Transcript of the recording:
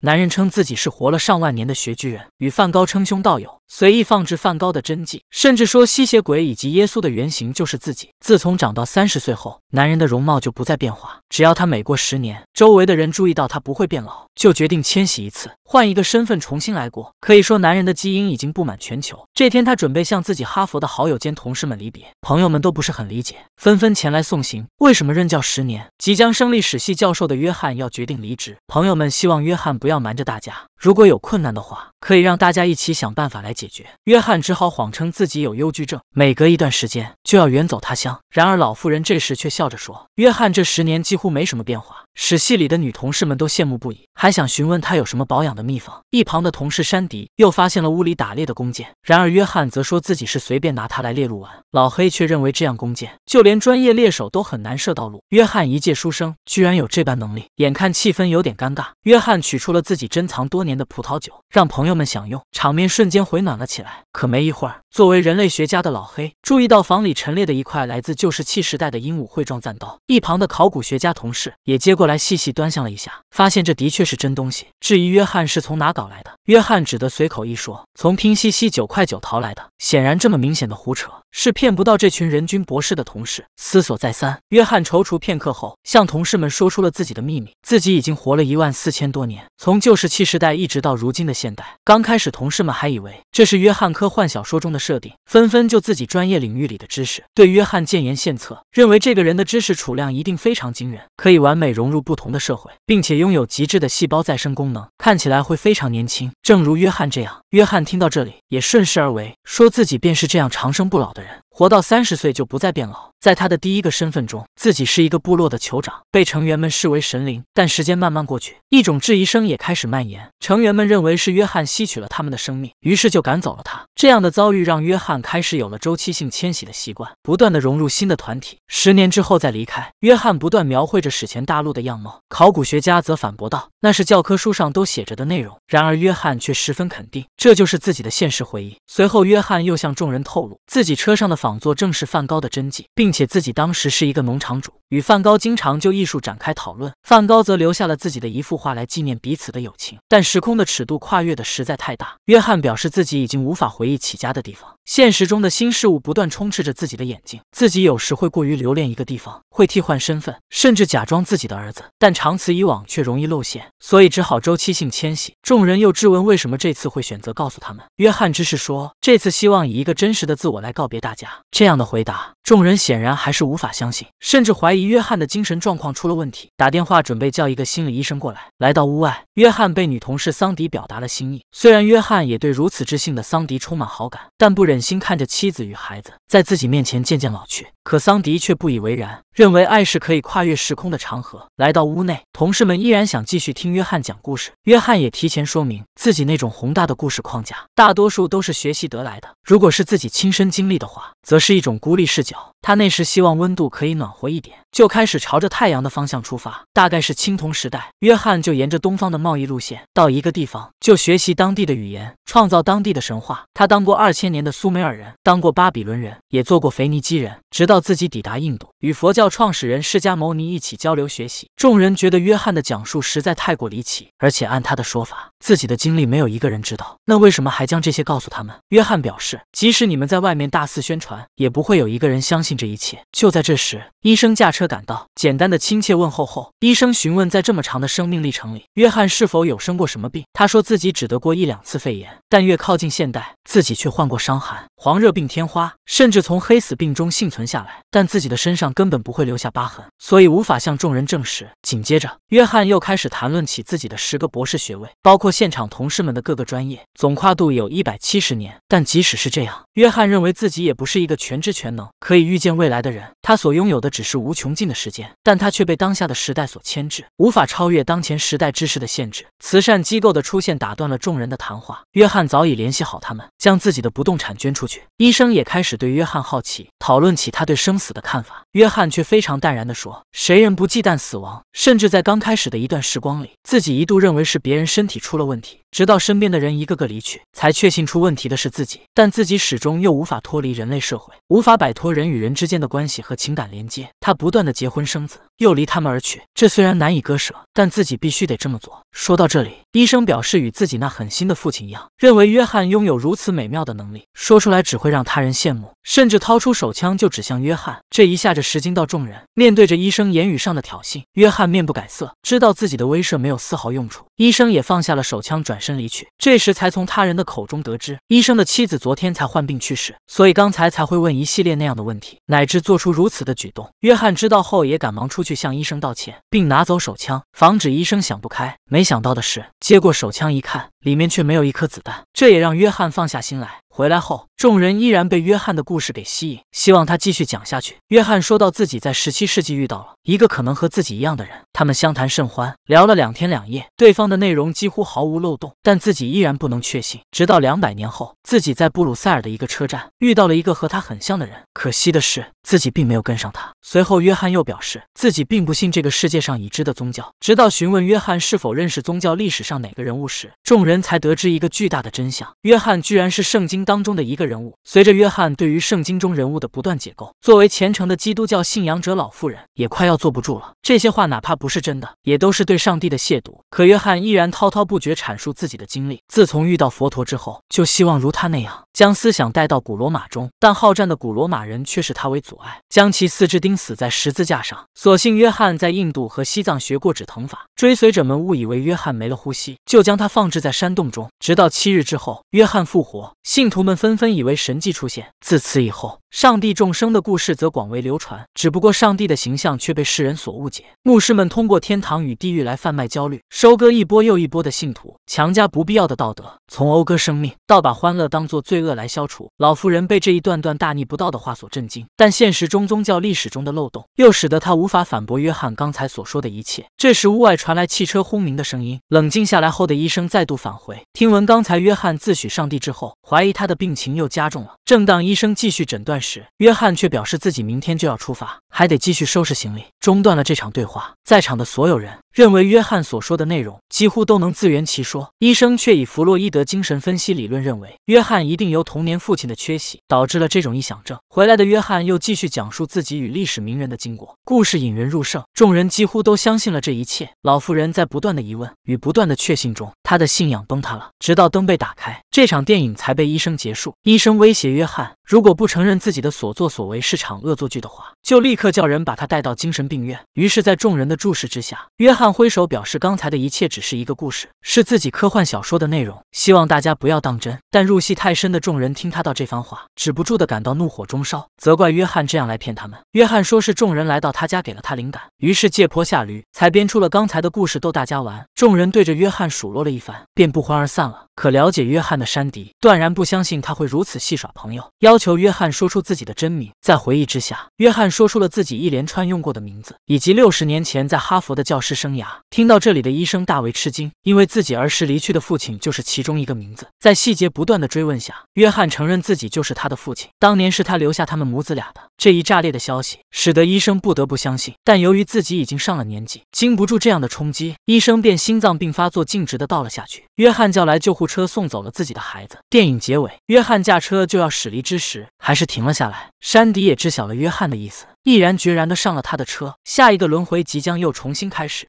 男人称自己是活了上万年的穴居人，与梵高称兄道友，随意放置梵高的真迹，甚至说吸血鬼以及耶稣的原型就是自己。自从长到三十岁后，男人的容貌就不再变化。只要他每过十年，周围的人注意到他不会变老，就决定迁徙一次，换一个身份重新来过。可以说，男人的基因已经布满全球。这天，他准备向自己哈佛的好友兼同事们离别，朋友们都不是很理解，纷纷前来送行。为什么任教十年、即将升历史系教授的约翰要决定离职？朋友们希望约翰不。不要瞒着大家，如果有困难的话，可以让大家一起想办法来解决。约翰只好谎称自己有忧郁症，每隔一段时间就要远走他乡。然而老妇人这时却笑着说：“约翰这十年几乎没什么变化。”史系里的女同事们都羡慕不已，还想询问他有什么保养的秘方。一旁的同事山迪又发现了屋里打猎的弓箭，然而约翰则说自己是随便拿它来猎鹿玩。老黑却认为这样弓箭就连专业猎手都很难射到鹿。约翰一介书生居然有这般能力，眼看气氛有点尴尬，约翰取出了。和自己珍藏多年的葡萄酒让朋友们享用，场面瞬间回暖了起来。可没一会儿。作为人类学家的老黑注意到房里陈列的一块来自旧石器时代的鹦鹉喙状战刀，一旁的考古学家同事也接过来细细端详了一下，发现这的确是真东西，质疑约翰是从哪搞来的。约翰只得随口一说：“从拼夕夕九块九淘来的。”显然这么明显的胡扯是骗不到这群人均博士的同事。思索再三，约翰踌躇片刻后，向同事们说出了自己的秘密：自己已经活了一万四千多年，从旧石器时代一直到如今的现代。刚开始同事们还以为这是约翰科幻小说中的。设定纷纷就自己专业领域里的知识对约翰建言献策，认为这个人的知识储量一定非常惊人，可以完美融入不同的社会，并且拥有极致的细胞再生功能，看起来会非常年轻。正如约翰这样，约翰听到这里也顺势而为，说自己便是这样长生不老的人。活到三十岁就不再变老。在他的第一个身份中，自己是一个部落的酋长，被成员们视为神灵。但时间慢慢过去，一种质疑声也开始蔓延。成员们认为是约翰吸取了他们的生命，于是就赶走了他。这样的遭遇让约翰开始有了周期性迁徙的习惯，不断的融入新的团体，十年之后再离开。约翰不断描绘着史前大陆的样貌，考古学家则反驳道。那是教科书上都写着的内容，然而约翰却十分肯定，这就是自己的现实回忆。随后，约翰又向众人透露，自己车上的仿作正是梵高的真迹，并且自己当时是一个农场主，与梵高经常就艺术展开讨论。梵高则留下了自己的一幅画来纪念彼此的友情。但时空的尺度跨越的实在太大，约翰表示自己已经无法回忆起家的地方。现实中的新事物不断充斥着自己的眼睛，自己有时会过于留恋一个地方，会替换身份，甚至假装自己的儿子，但长此以往却容易露馅，所以只好周期性迁徙。众人又质问为什么这次会选择告诉他们约翰之是说这次希望以一个真实的自我来告别大家。这样的回答，众人显然还是无法相信，甚至怀疑约翰的精神状况出了问题，打电话准备叫一个心理医生过来。来到屋外，约翰被女同事桑迪表达了心意，虽然约翰也对如此知性的桑迪充满好感，但不忍。狠心看着妻子与孩子在自己面前渐渐老去，可桑迪却不以为然，认为爱是可以跨越时空的长河。来到屋内，同事们依然想继续听约翰讲故事。约翰也提前说明，自己那种宏大的故事框架，大多数都是学习得来的。如果是自己亲身经历的话，则是一种孤立视角。他那时希望温度可以暖和一点。就开始朝着太阳的方向出发，大概是青铜时代，约翰就沿着东方的贸易路线到一个地方，就学习当地的语言，创造当地的神话。他当过二千年的苏美尔人，当过巴比伦人，也做过腓尼基人，直到自己抵达印度，与佛教创始人释迦牟尼一起交流学习。众人觉得约翰的讲述实在太过离奇，而且按他的说法，自己的经历没有一个人知道，那为什么还将这些告诉他们？约翰表示，即使你们在外面大肆宣传，也不会有一个人相信这一切。就在这时，医生驾车。赶到简单的亲切问候后，医生询问在这么长的生命历程里，约翰是否有生过什么病。他说自己只得过一两次肺炎，但越靠近现代，自己却患过伤寒、黄热病、天花，甚至从黑死病中幸存下来。但自己的身上根本不会留下疤痕，所以无法向众人证实。紧接着，约翰又开始谈论起自己的十个博士学位，包括现场同事们的各个专业，总跨度有一百七十年。但即使是这样，约翰认为自己也不是一个全知全能、可以预见未来的人。他所拥有的只是无穷。近的时间，但他却被当下的时代所牵制，无法超越当前时代知识的限制。慈善机构的出现打断了众人的谈话。约翰早已联系好他们，将自己的不动产捐出去。医生也开始对约翰好奇，讨论起他对生死的看法。约翰却非常淡然的说：“谁人不忌惮死亡？甚至在刚开始的一段时光里，自己一度认为是别人身体出了问题。”直到身边的人一个个离去，才确信出问题的是自己。但自己始终又无法脱离人类社会，无法摆脱人与人之间的关系和情感连接。他不断的结婚生子，又离他们而去。这虽然难以割舍，但自己必须得这么做。说到这里，医生表示与自己那狠心的父亲一样，认为约翰拥有如此美妙的能力，说出来只会让他人羡慕，甚至掏出手枪就指向约翰。这一下这石惊到众人。面对着医生言语上的挑衅，约翰面不改色，知道自己的威慑没有丝毫用处。医生也放下了手枪，转身。身离去，这时才从他人的口中得知，医生的妻子昨天才患病去世，所以刚才才会问一系列那样的问题，乃至做出如此的举动。约翰知道后，也赶忙出去向医生道歉，并拿走手枪，防止医生想不开。没想到的是，接过手枪一看，里面却没有一颗子弹，这也让约翰放下心来。回来后，众人依然被约翰的故事给吸引，希望他继续讲下去。约翰说到自己在十七世纪遇到了一个可能和自己一样的人，他们相谈甚欢，聊了两天两夜，对方的内容几乎毫无漏洞，但自己依然不能确信。直到两百年后，自己在布鲁塞尔的一个车站遇到了一个和他很像的人，可惜的是。自己并没有跟上他。随后，约翰又表示自己并不信这个世界上已知的宗教。直到询问约翰是否认识宗教历史上哪个人物时，众人才得知一个巨大的真相：约翰居然是圣经当中的一个人物。随着约翰对于圣经中人物的不断解构，作为虔诚的基督教信仰者，老妇人也快要坐不住了。这些话哪怕不是真的，也都是对上帝的亵渎。可约翰依然滔滔不绝阐述自己的经历。自从遇到佛陀之后，就希望如他那样将思想带到古罗马中，但好战的古罗马人却视他为祖。碍，将其四肢钉死在十字架上。所幸约翰在印度和西藏学过止疼法，追随者们误以为约翰没了呼吸，就将他放置在山洞中。直到七日之后，约翰复活，信徒们纷纷以为神迹出现。自此以后，上帝众生的故事则广为流传。只不过，上帝的形象却被世人所误解。牧师们通过天堂与地狱来贩卖焦虑，收割一波又一波的信徒，强加不必要的道德，从讴歌生命到把欢乐当作罪恶来消除。老妇人被这一段段大逆不道的话所震惊，但现。现实中宗教历史中的漏洞，又使得他无法反驳约翰刚才所说的一切。这时，屋外传来汽车轰鸣的声音。冷静下来后的医生再度返回，听闻刚才约翰自诩上帝之后，怀疑他的病情又加重了。正当医生继续诊断时，约翰却表示自己明天就要出发，还得继续收拾行李，中断了这场对话。在场的所有人认为约翰所说的内容几乎都能自圆其说，医生却以弗洛伊德精神分析理论认为，约翰一定由童年父亲的缺席导致了这种臆想症。回来的约翰又继续讲述自己与历史名人的经过，故事引人入胜，众人几乎都相信了这一切。老妇人在不断的疑问与不断的确信中。他的信仰崩塌了，直到灯被打开，这场电影才被医生结束。医生威胁约翰。如果不承认自己的所作所为是场恶作剧的话，就立刻叫人把他带到精神病院。于是，在众人的注视之下，约翰挥手表示，刚才的一切只是一个故事，是自己科幻小说的内容，希望大家不要当真。但入戏太深的众人听他到这番话，止不住的感到怒火中烧，责怪约翰这样来骗他们。约翰说是众人来到他家给了他灵感，于是借坡下驴，才编出了刚才的故事逗大家玩。众人对着约翰数落了一番，便不欢而散了。可了解约翰的山迪断然不相信他会如此戏耍朋友，邀。要求约翰说出自己的真名，在回忆之下，约翰说出了自己一连串用过的名字，以及六十年前在哈佛的教师生涯。听到这里的医生大为吃惊，因为自己儿时离去的父亲就是其中一个名字。在细节不断的追问下，约翰承认自己就是他的父亲，当年是他留下他们母子俩的。这一炸裂的消息使得医生不得不相信，但由于自己已经上了年纪，经不住这样的冲击，医生便心脏病发作，径直的倒了下去。约翰叫来救护车送走了自己的孩子。电影结尾，约翰驾车就要驶离之时。时还是停了下来。山迪也知晓了约翰的意思，毅然决然地上了他的车。下一个轮回即将又重新开始。